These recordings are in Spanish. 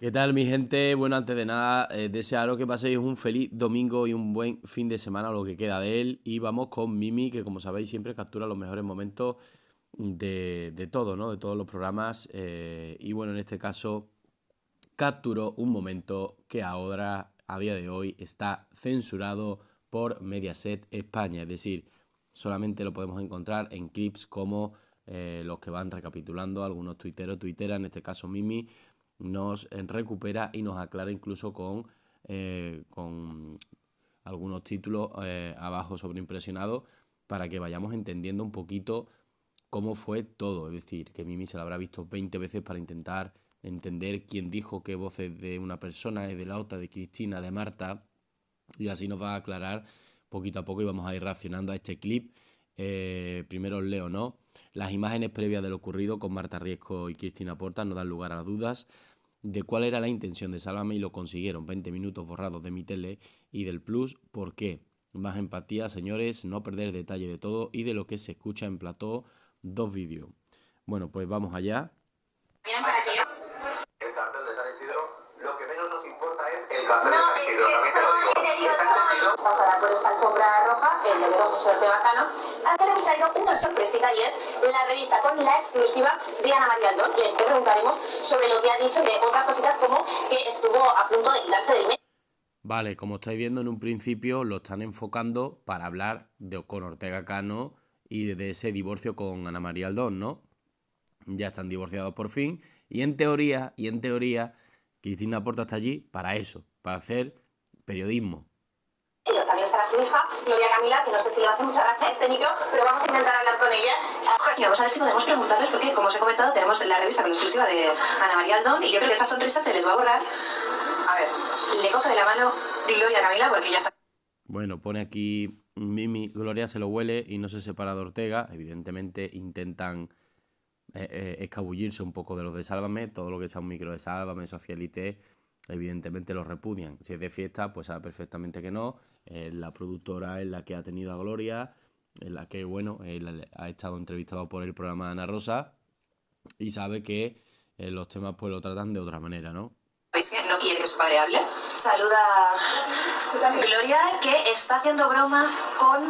¿Qué tal mi gente? Bueno, antes de nada, eh, desearos que paséis un feliz domingo y un buen fin de semana, o lo que queda de él. Y vamos con Mimi, que como sabéis siempre captura los mejores momentos de, todo, ¿no? De todos los programas. Eh, y bueno, en este caso, capturó un momento que ahora, a día de hoy, está censurado por Mediaset España. Es decir, solamente lo podemos encontrar en clips como eh, los que van recapitulando algunos tuiteros, tuiteras, en este caso Mimi nos recupera y nos aclara incluso con, eh, con algunos títulos eh, abajo abajo sobreimpresionados para que vayamos entendiendo un poquito cómo fue todo. Es decir, que Mimi se lo habrá visto 20 veces para intentar entender quién dijo qué voces de una persona, es de la otra, de Cristina, de Marta. Y así nos va a aclarar poquito a poco y vamos a ir reaccionando a este clip eh, primero os leo, ¿no? Las imágenes previas de lo ocurrido con Marta Riesco y Cristina Porta no dan lugar a dudas de cuál era la intención de Sálvame y lo consiguieron. 20 minutos borrados de mi tele y del Plus. ¿Por qué? Más empatía, señores, no perder detalle de todo y de lo que se escucha en plató dos vídeos. Bueno, pues vamos allá importa es el no, es que no, Pasará por esta alfombra roja el de José Ortega Cano. al le hemos traído una sorpresita y es la revista con la exclusiva de Ana María Aldón, y le preguntaremos sobre lo que ha dicho de otras cositas como que estuvo a punto de quitarse del medio. Vale, como estáis viendo en un principio lo están enfocando para hablar de con Ortega Cano y de ese divorcio con Ana María Aldón, ¿no? Ya están divorciados por fin y en teoría, y en teoría Cristina Porta está allí para eso, para hacer periodismo. También será su hija, Gloria Camila, que no sé si le hace mucha gracia este micro, pero vamos a intentar hablar con ella. Y vamos a ver si podemos preguntarles, porque como os he comentado, tenemos la revista con exclusiva de Ana María Aldón, y yo creo que esa sonrisa se les va a borrar. A ver, le coge de la mano Gloria Camila, porque ya sabe. Bueno, pone aquí Mimi Gloria se lo huele y no se separa de Ortega. Evidentemente intentan eh, eh, escabullirse un poco de los de Sálvame, todo lo que sea un micro de Sálvame, Socialité, evidentemente los repudian. Si es de fiesta, pues sabe perfectamente que no. la productora es la que ha tenido a Gloria, en la que, bueno, ha estado entrevistado por el programa de Ana Rosa y sabe que eh, los temas pues lo tratan de otra manera, ¿no? ¿Veis que no quiere que su padre hable? Saluda Gloria que está haciendo bromas con...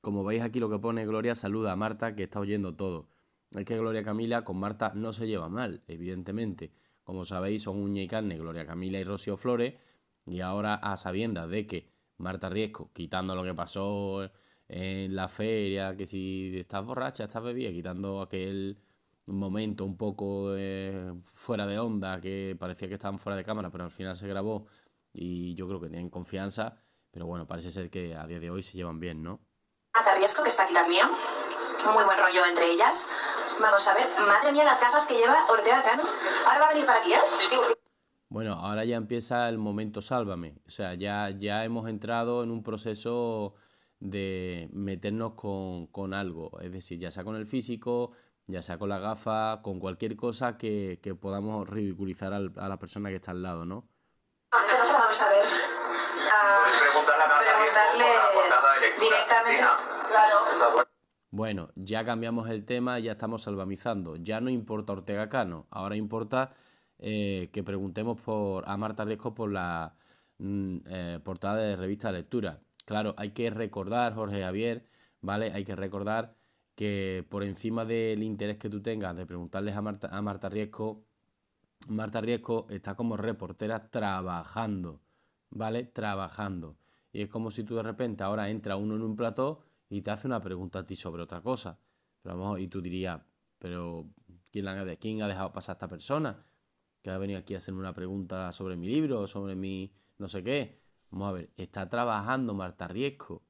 Como veis aquí lo que pone Gloria, saluda a Marta que está oyendo todo. Es que Gloria Camila con Marta no se lleva mal, evidentemente. Como sabéis, son uña y carne Gloria Camila y Rocío Flores. Y ahora, a sabiendas de que Marta Riesco, quitando lo que pasó en la feria, que si estás borracha, estás bebida, quitando aquel momento un poco eh, fuera de onda, que parecía que estaban fuera de cámara, pero al final se grabó y yo creo que tienen confianza, pero bueno, parece ser que a día de hoy se llevan bien, ¿no? Marta Riesco, que está aquí también, muy buen rollo entre ellas. Vamos a ver, madre mía las gafas que lleva Ortega Cano. Ahora va a venir para aquí, ¿eh? Bueno, ahora ya empieza el momento sálvame. O sea, ya, ya hemos entrado en un proceso de meternos con, algo. Es decir, ya sea con el físico, ya sea con la gafa, con cualquier cosa que, podamos ridiculizar a la persona que está al lado, ¿no? vamos a ver. A preguntarle, directamente. Claro. Bueno, ya cambiamos el tema, ya estamos salvamizando. Ya no importa Ortega Cano, ahora importa eh, que preguntemos por, a Marta Riesco por la mm, eh, portada de revista Lectura. Claro, hay que recordar, Jorge Javier, ¿vale? Hay que recordar que por encima del interés que tú tengas de preguntarles a Marta, a Marta Riesco, Marta Riesco está como reportera trabajando, ¿vale? Trabajando. Y es como si tú de repente ahora entra uno en un plató y te hace una pregunta a ti sobre otra cosa. Pero y tú dirías, pero ¿quién, la, ¿quién ha dejado pasar a esta persona? Que ha venido aquí a hacerme una pregunta sobre mi libro, sobre mi no sé qué. Vamos a ver, está trabajando Marta Riesco.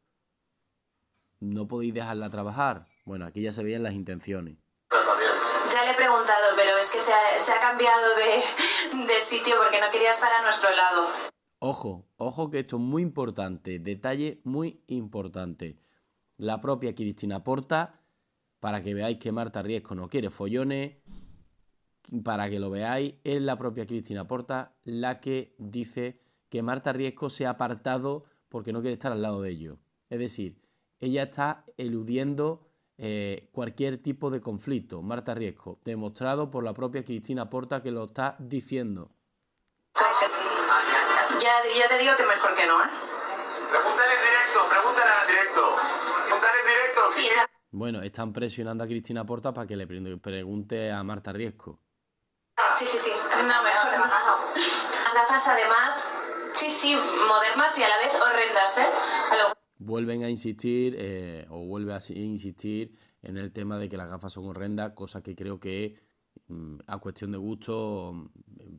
No podéis dejarla trabajar. Bueno, aquí ya se veían las intenciones. Ya le he preguntado, pero es que se ha, cambiado de, de, sitio porque no quería estar a nuestro lado. Ojo, ojo que esto es muy importante, detalle muy importante la propia Cristina Porta, para que veáis que Marta Riesco no quiere follones, para que lo veáis, es la propia Cristina Porta la que dice que Marta Riesco se ha apartado porque no quiere estar al lado de ellos. Es decir, ella está eludiendo eh, cualquier tipo de conflicto, Marta Riesco, demostrado por la propia Cristina Porta que lo está diciendo. Ya, ya te digo que mejor que no, ¿eh? Bueno, están presionando a Cristina Porta para que le pregunte a Marta Riesco. Sí, sí, sí. No, mejor no. Las gafas además, sí, sí, modernas y a la vez horrendas, ¿eh? Vuelven a insistir, eh, o vuelve a insistir en el tema de que las gafas son horrendas, cosa que creo que mm, a cuestión de gusto, mm,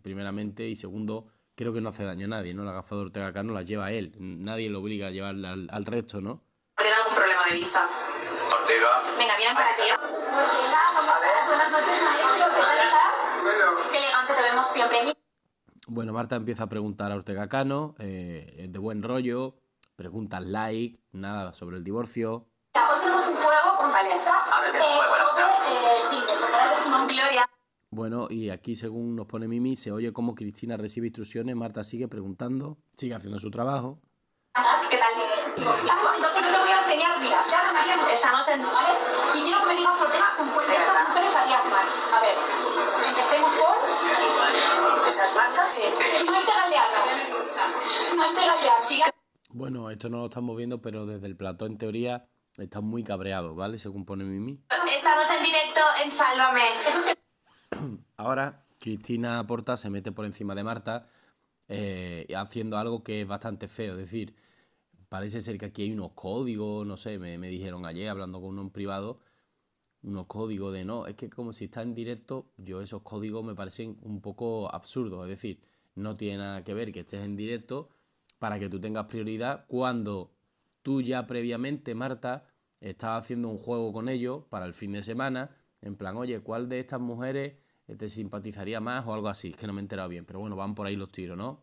primeramente, y segundo, creo que no hace daño a nadie, ¿no? La gafa de Ortega no la lleva él, nadie lo obliga a llevarla al, resto, ¿no? Tiene algún problema de vista. Venga, vienen para ti. Bueno, Marta empieza a preguntar a Ortega Cano, eh, de buen rollo, preguntas like, nada sobre el divorcio. Bueno, y aquí según nos pone Mimi, se oye cómo Cristina recibe instrucciones, Marta sigue preguntando, sigue haciendo su trabajo entonces yo te voy a enseñar, mira, ya haríamos. estamos en, ¿vale? Y quiero que me digas sobre con cuál de estas mujeres harías más. A ver, empecemos por... ¿Esas marcas? Sí. Maite hay Maite sí. Bueno, esto no lo estamos viendo, pero desde el plató, en teoría, está muy cabreado ¿vale? Según pone Mimi. Estamos en directo en Sálvame. Ahora, Cristina Porta se mete por encima de Marta, eh, haciendo algo que es bastante feo. Es decir, parece ser que aquí hay unos códigos, no sé, me, dijeron ayer hablando con uno en privado, unos códigos de no, es que como si está en directo, yo esos códigos me parecen un poco absurdos, es decir, no tiene nada que ver que estés en directo para que tú tengas prioridad cuando tú ya previamente, Marta, estás haciendo un juego con ellos para el fin de semana, en plan, oye, ¿cuál de estas mujeres eh, te simpatizaría más o algo así? Es que no me he enterado bien, pero bueno, van por ahí los tiros, ¿no?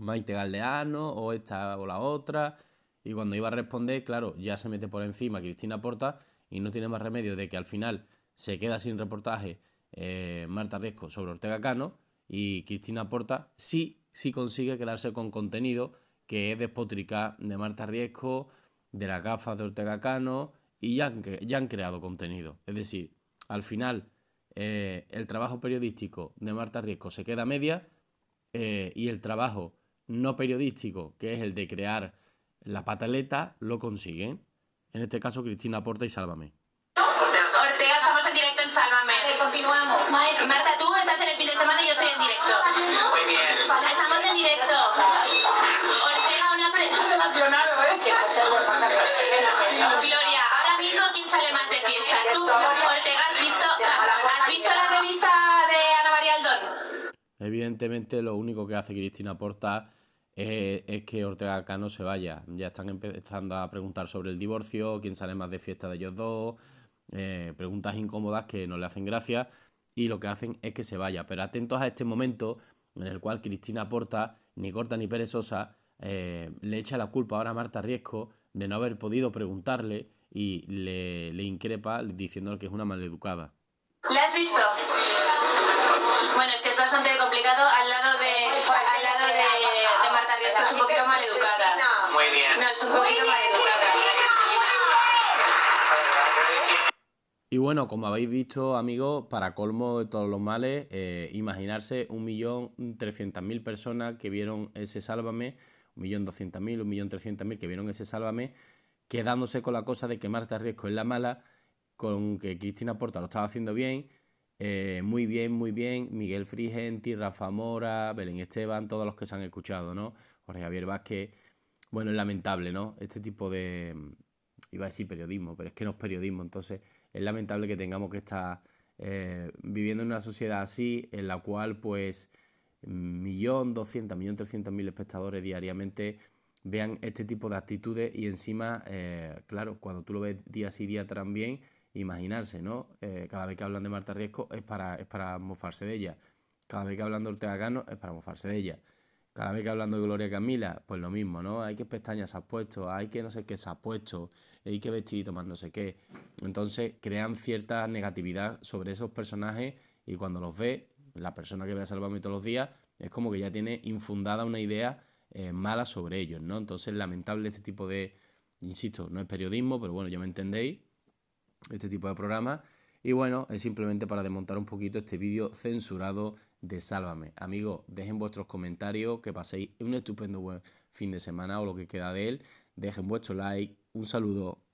Maite Galdeano ah, o esta o la otra. Y cuando iba a responder, claro, ya se mete por encima Cristina Porta y no tiene más remedio de que al final se queda sin reportaje eh, Marta Riesco sobre Ortega Cano y Cristina Porta sí, sí consigue quedarse con contenido que es despotricar de Marta Riesco, de las gafas de Ortega Cano y ya han, han creado contenido. Es decir, al final eh, el trabajo periodístico de Marta Riesco se queda media eh, y el trabajo no periodístico, que es el de crear la pataleta, lo consigue En este caso, Cristina Porta y Sálvame. Ortega, estamos en directo en Sálvame. Continuamos. Marta, tú estás en el fin de semana y yo estoy en directo. Muy bien. Estamos en directo. Ortega, una pregunta. ¿eh? Gloria, ahora mismo, ¿quién sale más de fiesta? ¿Tú, Ortega, has visto, has visto la revista de Ana María Aldón? Evidentemente, lo único que hace Cristina Porta es que Ortega Cano se vaya. Ya están empezando a preguntar sobre el divorcio, quién sale más de fiesta de ellos dos, eh, preguntas incómodas que no le hacen gracia y lo que hacen es que se vaya. Pero atentos a este momento en el cual Cristina Porta, ni corta ni perezosa, eh, le echa la culpa ahora a Marta Riesco de no haber podido preguntarle y le, le increpa diciéndole que es una maleducada. la has visto? Bueno, es que es bastante complicado al lado de, al lado de, Marta riesco es un poquito mal educada. No, es un poquito mal educada. Y bueno, como habéis visto, amigos, para colmo de todos los males, eh, imaginarse millón imaginarse mil personas que vieron ese Sálvame, un un millón millón mil, trescientas mil que vieron ese Sálvame, quedándose con la cosa de que Marta Riesco es la mala, con que Cristina Porta lo estaba haciendo bien eh, muy bien, muy bien. Miguel Frigenti, Rafa Mora, Belén Esteban, todos los que se han escuchado, ¿no? Jorge Javier Vázquez. Bueno, es lamentable, ¿no? Este tipo de. Mm, iba a decir periodismo, pero es que no es periodismo. Entonces, es lamentable que tengamos que estar eh, viviendo en una sociedad así, en la cual, pues, millón doscientos, millón trescientos mil espectadores diariamente vean este tipo de actitudes y encima, eh, claro, cuando tú lo ves día sí, día también imaginarse, ¿no? Eh, cada vez que hablan de Marta Riesco es para, es para mofarse de ella. Cada vez que hablan de Ortega Cano es para mofarse de ella. Cada vez que hablan de Gloria Camila, pues lo mismo, ¿no? Hay que pestañas se ha puesto, hay que no sé qué se ha puesto, hay que vestidito más no sé qué. Entonces crean cierta negatividad sobre esos personajes y cuando los ve, la persona que ve a Salvame todos los días, es como que ya tiene infundada una idea eh, mala sobre ellos, ¿no? Entonces lamentable este tipo de, insisto, no es periodismo, pero bueno, ya me entendéis, este tipo de programa Y bueno, es simplemente para desmontar un poquito este vídeo censurado de Sálvame. Amigos, dejen vuestros comentarios, que paséis un estupendo buen fin de semana o lo que queda de él. Dejen vuestro like. Un saludo.